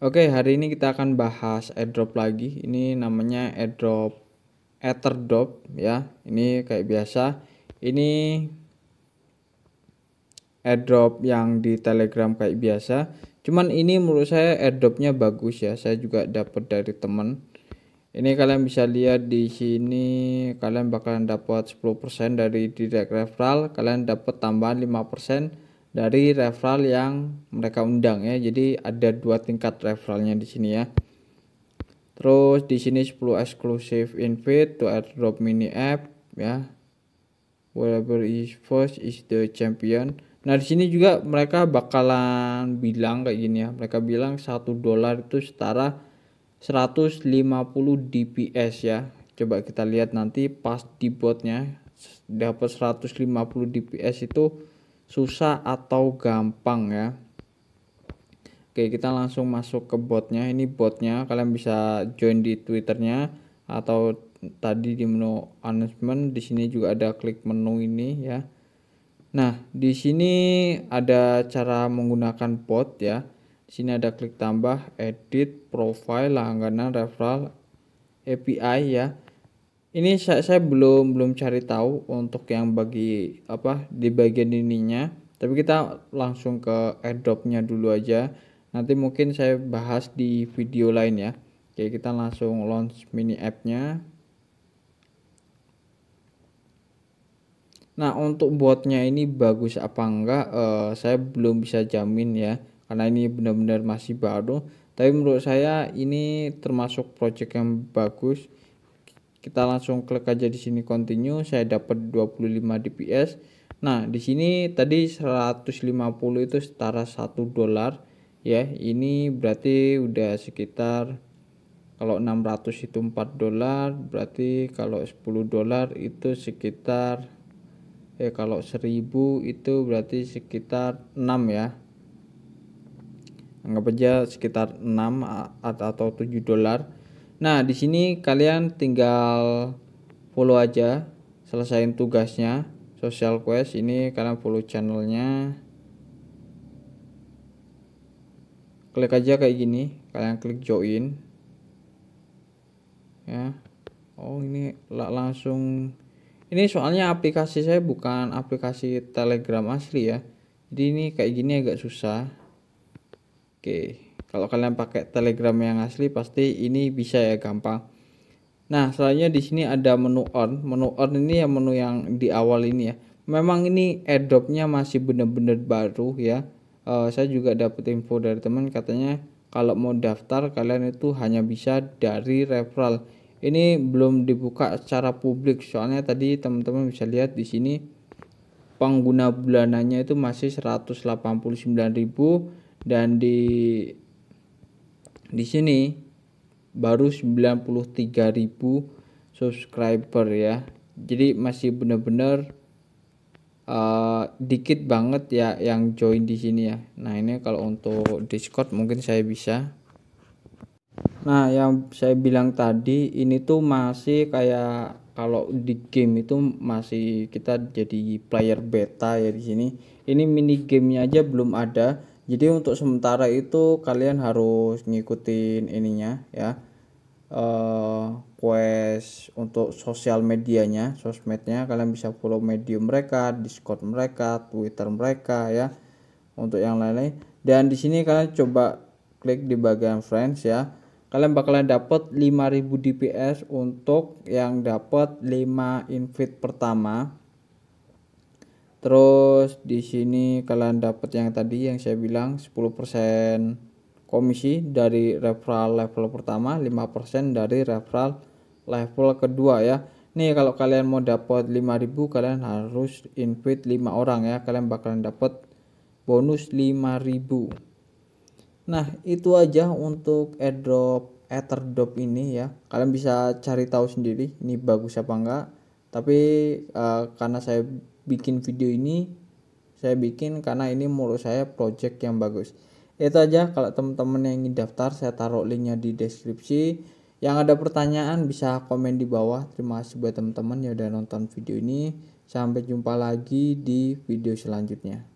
Oke, hari ini kita akan bahas airdrop lagi. Ini namanya airdrop Etherdrop ya. Ini kayak biasa. Ini airdrop yang di Telegram kayak biasa. Cuman ini menurut saya airdropnya bagus ya. Saya juga dapat dari temen. Ini kalian bisa lihat di sini kalian bakalan dapat 10% dari direct referral, kalian dapat tambahan 5% dari referral yang mereka undang ya. Jadi ada dua tingkat referralnya di sini ya. Terus di sini 10 exclusive invite to add drop mini app ya. Whoever is first is the champion. Nah di sini juga mereka bakalan bilang kayak gini ya. Mereka bilang satu dolar itu setara 150 DPS ya. Coba kita lihat nanti pas di botnya dapat 150 DPS itu susah atau gampang ya oke kita langsung masuk ke botnya ini botnya kalian bisa join di twitternya atau tadi di menu announcement di sini juga ada klik menu ini ya nah di sini ada cara menggunakan bot ya di sini ada klik tambah edit profile langganan referral API ya ini saya, saya belum belum cari tahu untuk yang bagi apa di bagian ininya tapi kita langsung ke airdropnya dulu aja nanti mungkin saya bahas di video lain ya oke kita langsung launch mini app-nya Nah untuk buatnya ini bagus apa enggak uh, saya belum bisa jamin ya karena ini benar-benar masih baru tapi menurut saya ini termasuk project yang bagus kita langsung klik aja di sini continue saya dapat 25 DPS nah di sini tadi 150 itu setara 1 dolar ya ini berarti udah sekitar kalau 600 itu 4 dolar berarti kalau 10 dolar itu sekitar eh kalau 1000 itu berarti sekitar 6 ya anggap aja sekitar 6 atau 7 dolar Nah, di sini kalian tinggal follow aja, selesaiin tugasnya, social quest ini kalian follow channelnya. Klik aja kayak gini, kalian klik join. Ya. Oh, ini langsung ini soalnya aplikasi saya bukan aplikasi Telegram asli ya. Jadi ini kayak gini agak susah. Oke. Okay kalau kalian pakai telegram yang asli pasti ini bisa ya gampang nah selanjutnya di sini ada menu on menu on ini ya menu yang di awal ini ya memang ini airdropnya masih benar-benar baru ya uh, saya juga dapat info dari teman katanya kalau mau daftar kalian itu hanya bisa dari referral ini belum dibuka secara publik soalnya tadi teman-teman bisa lihat di sini pengguna bulanannya itu masih 189.000 dan di di sini baru 93.000 subscriber ya jadi masih bener-bener uh, eh, dikit banget ya yang join di sini ya nah ini kalau untuk discord mungkin saya bisa nah yang saya bilang tadi ini tuh masih kayak kalau di game itu masih kita jadi player beta ya di sini ini mini gamenya aja belum ada jadi untuk sementara itu kalian harus ngikutin ininya ya uh, quest untuk sosial medianya sosmednya kalian bisa follow medium mereka discord mereka twitter mereka ya untuk yang lain-lain dan di sini kalian coba klik di bagian friends ya kalian bakalan dapat 5000 DPS untuk yang dapat 5 invite pertama Terus di sini kalian dapat yang tadi yang saya bilang 10% komisi dari referral level pertama, 5% dari referral level kedua ya. Nih kalau kalian mau dapat 5000 kalian harus invite 5 orang ya. Kalian bakalan dapat bonus 5000. Nah, itu aja untuk airdrop Etherdrop ini ya. Kalian bisa cari tahu sendiri ini bagus apa enggak. Tapi uh, karena saya bikin video ini saya bikin karena ini menurut saya project yang bagus itu aja kalau teman-teman yang ingin daftar saya taruh linknya di deskripsi yang ada pertanyaan bisa komen di bawah terima kasih buat teman-teman yang udah nonton video ini sampai jumpa lagi di video selanjutnya